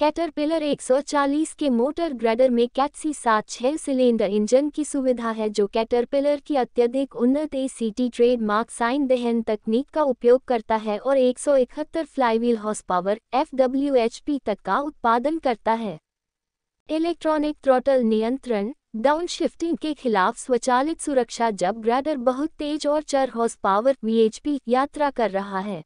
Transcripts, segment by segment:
caterpillar 140 के motor grader में कैटसी सात छह सिलेंडर इंजन की सुविधा है जो कैटरपिलर की अत्यधिक उन्नत ए टी ट्रेडमार्क साइन दहन तकनीक का उपयोग करता है और 171 फ्लाईवील हॉर्स पावर एफ तक का उत्पादन करता है इलेक्ट्रॉनिक थ्रोटल नियंत्रण डाउनशिफ्टिंग के खिलाफ स्वचालित सुरक्षा जब ग्रेडर बहुत तेज और चर हॉर्स पावर वीएचपी यात्रा कर रहा है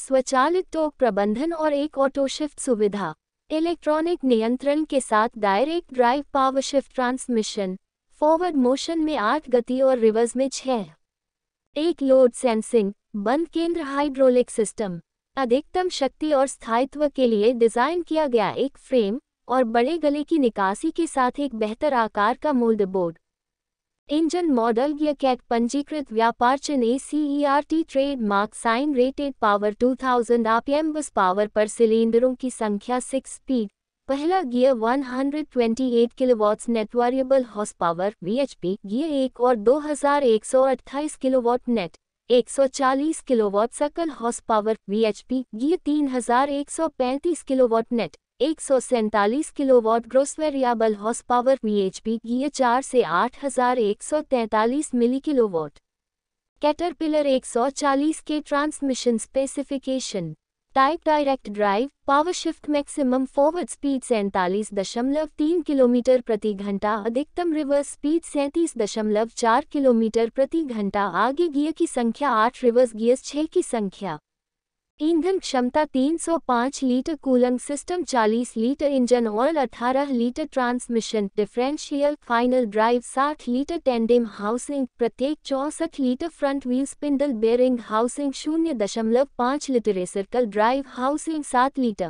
स्वचालित टोक प्रबंधन और एक ऑटो शिफ्ट सुविधा इलेक्ट्रॉनिक नियंत्रण के साथ direct drive power shift transmission forward motion में आठ गति और रिवर्स में छह एक लोड सेंसिंग बंद केंद्र हाइड्रोलिक सिस्टम अधिकतम शक्ति और स्थायित्व के लिए डिजाइन किया गया एक फ्रेम और बड़े गले की निकासी के साथ एक बेहतर आकार का मोल्ड बोर्ड इंजन मॉडल यह कैट पंजीकृत व्यापार चने CERT mark sign rated power 2000 RPM बस पावर पर सिलेंडरों की संख्या सिक्स स्पीड पहला gear 128 kilowatts net variable horse power VHP gear एक और 2128 किलोवाट नेट 140 किलोवाट सकल horse power VHP gear 3135 kilowatt net एक सौ सैंतालीस किलोवाट ग्रोस बल हॉर्स पावर पी गिय चार से आठ हजार एक सौ तैंतालीस मिली किलोवाट कैटरपिलर चालीस K transmission specification type direct drive power shift maximum forward speed सैंतालीस दशमलव तीन किलोमीटर प्रति घंटा अधिकतम रिवर्स स्पीड सैंतीस दशमलव चार किलोमीटर प्रति घंटा आगे गियर की संख्या आठ रिवर्स गियर्स छः की संख्या ईंधन क्षमता 305 litre cooling system 40 litre engine oil 18 litre transmission differential final drive 60 litre tandem housing प्रत्येक चौंसठ litre front wheel spindle bearing housing शून्य दशमलव पाँच लीटर सर्कल ड्राइव हाउसिंग सात लीटर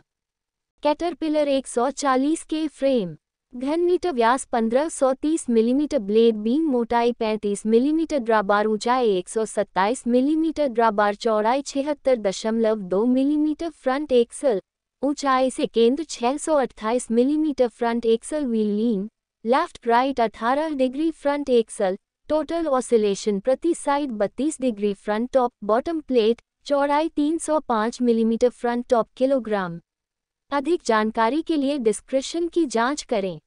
कैटरपिलर 140 के फ्रेम घन मीटर व्यास 1530 मिलीमीटर ब्लेड बीम मोटाई 35 millimetre ड्राबार ऊंचाई 127 मिलीमीटर ड्राबार चौड़ाई छिहत्तर दशमलव दो मिलीमीटर फ्रंट एक्सल ऊंचाई से केंद्र 628 millimetre front axle wheel lean left right 18 degree front axle total oscillation प्रति side 32 degree front top bottom plate चौड़ाई 305 मिलीमीटर फ्रंट टॉप किलोग्राम अधिक जानकारी के लिए डिस्क्रिप्शन की जांच करें